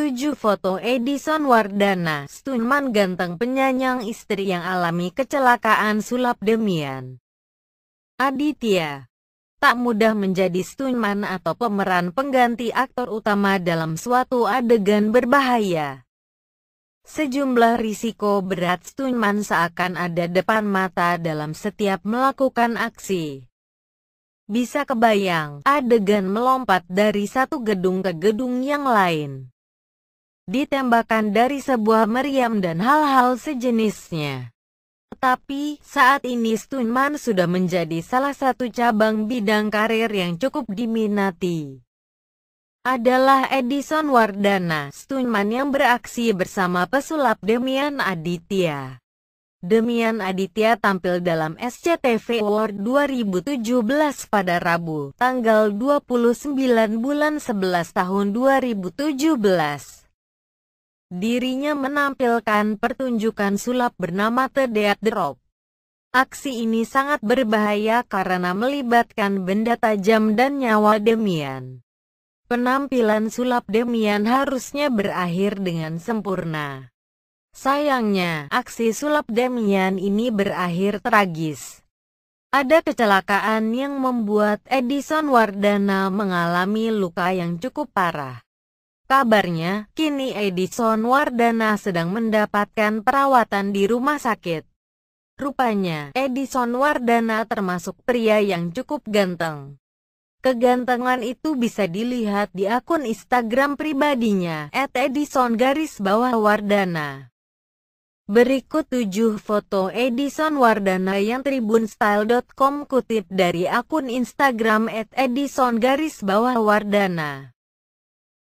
7 foto Edison Wardana, stuntman ganteng penyanyang istri yang alami kecelakaan sulap demian. Aditya tak mudah menjadi stuntman atau pemeran pengganti aktor utama dalam suatu adegan berbahaya. Sejumlah risiko berat stuntman seakan ada depan mata dalam setiap melakukan aksi. Bisa kebayang adegan melompat dari satu gedung ke gedung yang lain ditembakkan dari sebuah meriam dan hal-hal sejenisnya. Tapi, saat ini Stunman sudah menjadi salah satu cabang bidang karir yang cukup diminati. Adalah Edison Wardana, Stunman yang beraksi bersama pesulap Demian Aditya. Demian Aditya tampil dalam SCTV Award 2017 pada Rabu, tanggal 29 bulan 11 tahun 2017 dirinya menampilkan pertunjukan sulap bernama The Dead Drop. Aksi ini sangat berbahaya karena melibatkan benda tajam dan nyawa Demian. Penampilan sulap Demian harusnya berakhir dengan sempurna. Sayangnya, aksi sulap Demian ini berakhir tragis. Ada kecelakaan yang membuat Edison Wardana mengalami luka yang cukup parah. Kabarnya, kini Edison Wardana sedang mendapatkan perawatan di rumah sakit. Rupanya, Edison Wardana termasuk pria yang cukup ganteng. Kegantengan itu bisa dilihat di akun Instagram pribadinya, at Edison garis bawah Wardana. Berikut 7 foto Edison Wardana yang tribunstyle.com kutip dari akun Instagram at Edison garis bawah Wardana.